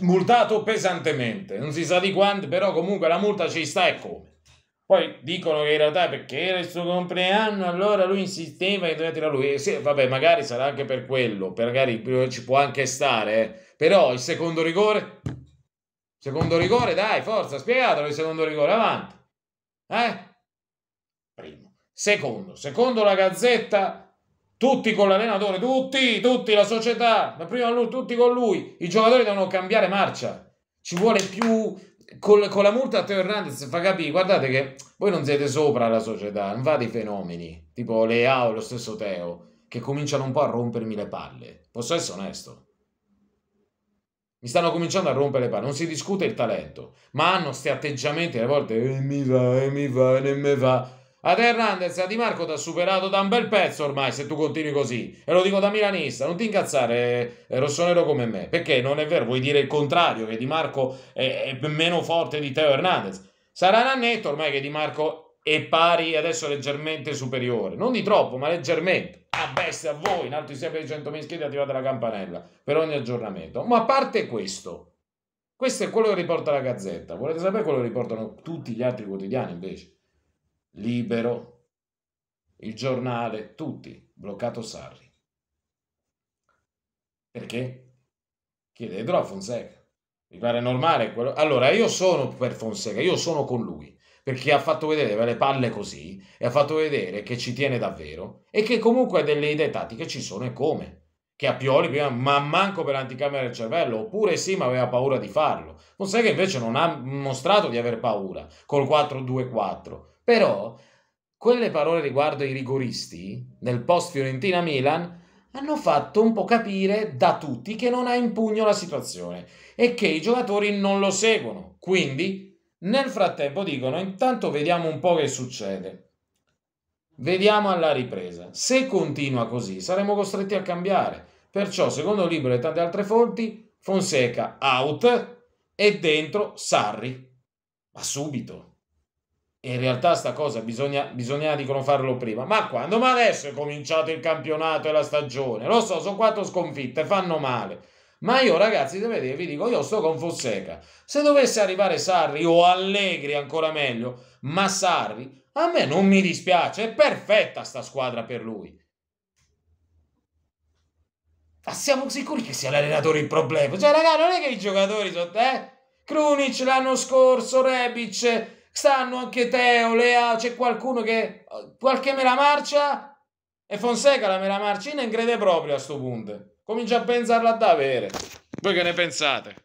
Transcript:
multato pesantemente, non si sa di quanto, però comunque la multa ci sta e come. Poi dicono che in realtà perché era il suo compleanno, allora lui insisteva che doveva tirare lui. Sì, vabbè, magari sarà anche per quello, magari ci può anche stare, eh. però il secondo rigore... Secondo rigore, dai, forza, spiegatelo il secondo rigore, avanti. Eh? Primo. Secondo, secondo la Gazzetta, tutti con l'allenatore, tutti, tutti, la società, da prima a lui, tutti con lui. I giocatori devono cambiare marcia. Ci vuole più... Col, con la multa a Teo Hernandez fa capire, guardate che voi non siete sopra la società, non fate i fenomeni, tipo Leao e lo stesso Teo, che cominciano un po' a rompermi le palle. Posso essere onesto? Mi stanno cominciando a rompere le palle, non si discute il talento, ma hanno questi atteggiamenti alle volte, e eh, mi va, e eh, mi va, e eh, mi va a te Hernandez e a Di Marco ti ha superato da un bel pezzo ormai se tu continui così. E lo dico da milanista, non ti incazzare eh, rossonero come me. Perché non è vero, vuoi dire il contrario, che Di Marco è, è meno forte di Teo Hernandez. Sarà un ormai che Di Marco è pari, adesso leggermente superiore. Non di troppo, ma leggermente. A bestia a voi, in alto insieme ai 100.000 iscritti attivate la campanella per ogni aggiornamento. Ma a parte questo, questo è quello che riporta la Gazzetta. Volete sapere quello che riportano tutti gli altri quotidiani invece? libero, il giornale, tutti, bloccato Sarri. Perché? Chiedetelo a Fonseca. Mi pare normale quello. Allora, io sono per Fonseca, io sono con lui, perché ha fatto vedere le palle così e ha fatto vedere che ci tiene davvero e che comunque delle idee tattiche ci sono e come. Che a Pioli prima, ma manco per l'anticamera del cervello, oppure sì, ma aveva paura di farlo. Fonseca invece non ha mostrato di aver paura col 4-2-4 però quelle parole riguardo i rigoristi nel post Fiorentina Milan hanno fatto un po' capire da tutti che non ha in pugno la situazione e che i giocatori non lo seguono. Quindi, nel frattempo dicono intanto vediamo un po' che succede. Vediamo alla ripresa. Se continua così, saremo costretti a cambiare. Perciò, secondo libro e tante altre fonti, Fonseca out e dentro Sarri. Ma subito. E in realtà sta cosa bisogna, bisogna dicono farlo prima. Ma quando? Ma adesso è cominciato il campionato e la stagione. Lo so, sono quattro sconfitte, fanno male. Ma io ragazzi, dire, vi dico, io sto con Fonseca. Se dovesse arrivare Sarri o Allegri ancora meglio, ma Sarri, a me non mi dispiace, è perfetta sta squadra per lui. Ma siamo sicuri che sia l'allenatore il problema? Cioè, ragazzi, non è che i giocatori sono... Eh? Krunic l'anno scorso, Rebic Stanno anche Teo, Lea, c'è qualcuno che... Qualche me la marcia? E Fonseca la me la marcina in crede proprio a sto punto. Comincia a pensarla ad avere. Voi che ne pensate?